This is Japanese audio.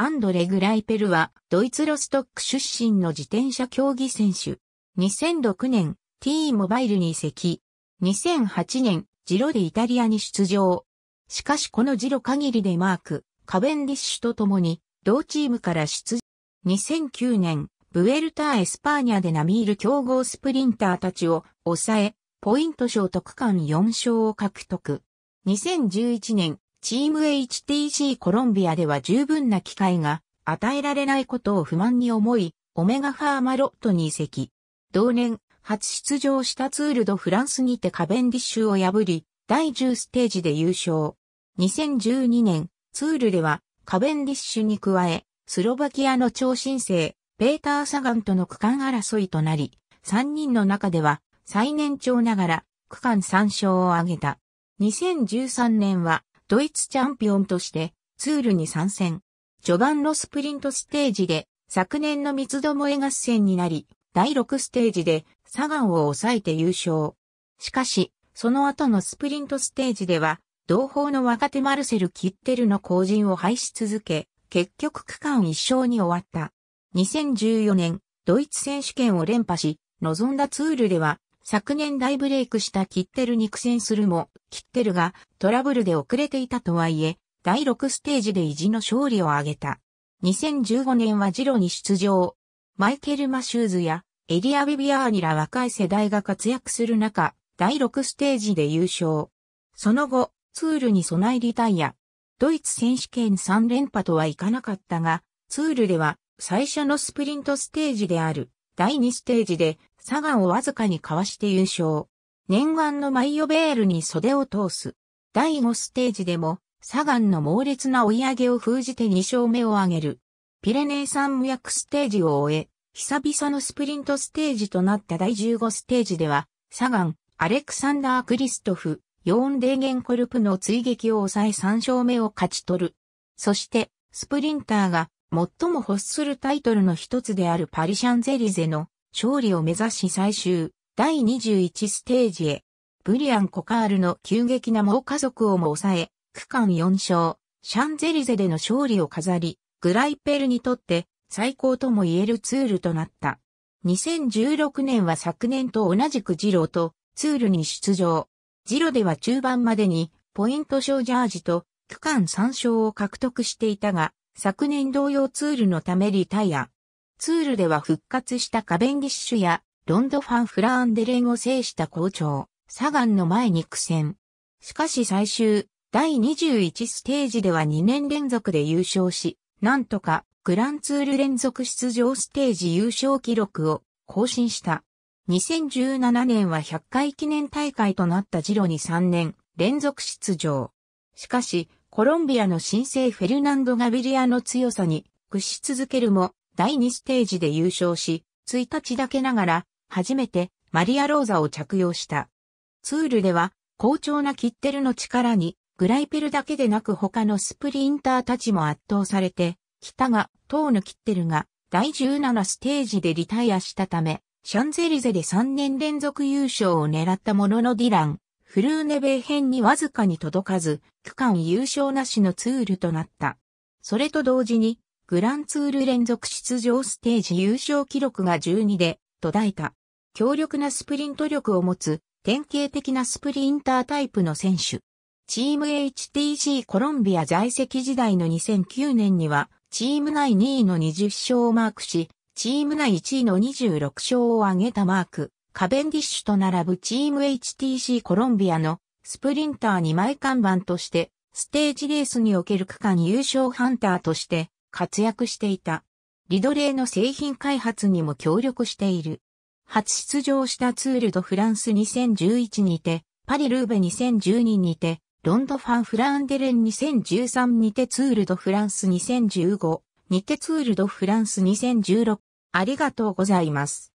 アンドレ・グライペルは、ドイツロストック出身の自転車競技選手。2006年、T モバイルに移籍。2008年、ジロでイタリアに出場。しかしこのジロ限りでマーク、カベンディッシュと共に、同チームから出場。2009年、ブエルター・エスパーニャで並みいる強豪スプリンターたちを抑え、ポイント賞と区間4勝を獲得。2011年、チーム HTC コロンビアでは十分な機会が与えられないことを不満に思い、オメガファーマロットに移籍。同年、初出場したツールドフランスにてカベンディッシュを破り、第10ステージで優勝。2012年、ツールではカベンディッシュに加え、スロバキアの超新星、ペーター・サガンとの区間争いとなり、3人の中では最年長ながら区間3勝を挙げた。2013年はドイツチャンピオンとしてツールに参戦。序盤のスプリントステージで昨年の三つどもえ合戦になり、第6ステージでサガンを抑えて優勝。しかし、その後のスプリントステージでは、同胞の若手マルセル・キッテルの後陣を廃し続け、結局区間一勝に終わった。2014年、ドイツ選手権を連覇し、臨んだツールでは昨年大ブレイクしたキッテルに苦戦するも、キッテルがトラブルで遅れていたとはいえ、第6ステージで意地の勝利を挙げた。2015年はジロに出場。マイケル・マシューズやエリア・ビビアーニら若い世代が活躍する中、第6ステージで優勝。その後、ツールに備えリタイア。ドイツ選手権3連覇とはいかなかったが、ツールでは最初のスプリントステージである第2ステージでサガンをわずかにかわして優勝。念願のマイオベールに袖を通す。第5ステージでも、サガンの猛烈な追い上げを封じて2勝目を挙げる。ピレネー山脈ステージを終え、久々のスプリントステージとなった第15ステージでは、サガン、アレクサンダー・クリストフ、ヨーン・デーゲンコルプの追撃を抑え3勝目を勝ち取る。そして、スプリンターが最も欲するタイトルの一つであるパリシャンゼリゼの勝利を目指し最終、第21ステージへ。ブリアン・コカールの急激な猛加速をも抑え、区間4勝、シャンゼリゼでの勝利を飾り、グライペルにとって最高とも言えるツールとなった。2016年は昨年と同じくジローとツールに出場。ジロでは中盤までにポイント賞ジャージと区間3勝を獲得していたが、昨年同様ツールのためリタイア。ツールでは復活したカベンディッシュやロンドファン・フラーンデレンを制した校長、サガンの前に苦戦。しかし最終、第21ステージでは2年連続で優勝し、なんとかグランツール連続出場ステージ優勝記録を更新した。2017年は100回記念大会となったジロに3年連続出場。しかし、コロンビアの新生フェルナンド・ガビリアの強さに屈し続けるも、第2ステージで優勝し、1日だけながら、初めてマリアローザを着用した。ツールでは、好調なキッテルの力に、グライペルだけでなく他のスプリンターたちも圧倒されて、北が、ーヌ・キッテルが、第17ステージでリタイアしたため、シャンゼリゼで3年連続優勝を狙ったもののディラン、フルーネベー編にわずかに届かず、区間優勝なしのツールとなった。それと同時に、グランツール連続出場ステージ優勝記録が12で途絶えた。強力なスプリント力を持つ典型的なスプリンタータイプの選手。チーム HTC コロンビア在籍時代の2009年にはチーム内2位の20勝をマークし、チーム内1位の26勝を挙げたマーク、カベンディッシュと並ぶチーム HTC コロンビアのスプリンター2枚看板として、ステージレースにおける区間優勝ハンターとして活躍していた。リドレーの製品開発にも協力している。初出場したツールドフランス2011にて、パリルーベ2012にて、ロンドファン・フランデレン2013にてツールドフランス2015にてツールドフランス2016ありがとうございます。